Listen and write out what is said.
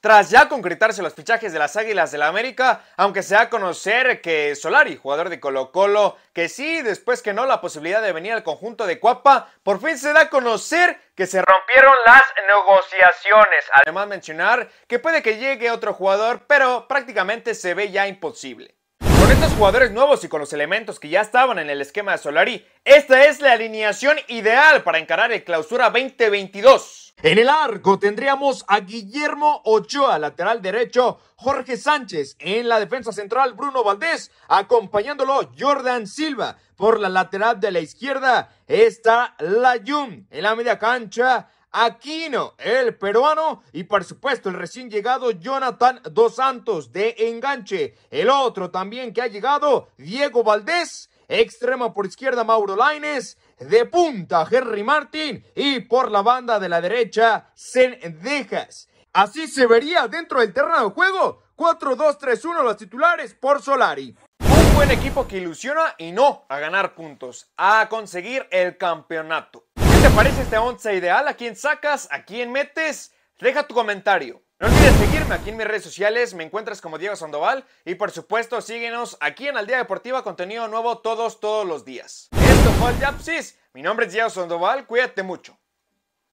Tras ya concretarse los fichajes de las Águilas del la América, aunque se da a conocer que Solari, jugador de Colo Colo, que sí, después que no, la posibilidad de venir al conjunto de Cuapa, por fin se da a conocer que se rompieron las negociaciones. Además mencionar que puede que llegue otro jugador, pero prácticamente se ve ya imposible. Con estos jugadores nuevos y con los elementos que ya estaban en el esquema de Solari, esta es la alineación ideal para encarar el clausura 2022. En el arco tendríamos a Guillermo Ochoa, lateral derecho, Jorge Sánchez, en la defensa central Bruno Valdés, acompañándolo Jordan Silva, por la lateral de la izquierda está Layun, en la media cancha Aquino, el peruano, y por supuesto el recién llegado Jonathan Dos Santos de enganche, el otro también que ha llegado, Diego Valdés, Extremo por izquierda Mauro Laines. De punta Henry Martin. Y por la banda de la derecha Zendejas. Así se vería dentro del terreno de juego. 4-2-3-1 los titulares por Solari. Un buen equipo que ilusiona y no a ganar puntos, a conseguir el campeonato. ¿Qué te parece este once ideal? ¿A quién sacas? ¿A quién metes? Deja tu comentario. No olvides seguirme aquí en mis redes sociales, me encuentras como Diego Sandoval y por supuesto síguenos aquí en Aldea Deportiva, contenido nuevo todos, todos los días. Esto fue el mi nombre es Diego Sandoval, cuídate mucho.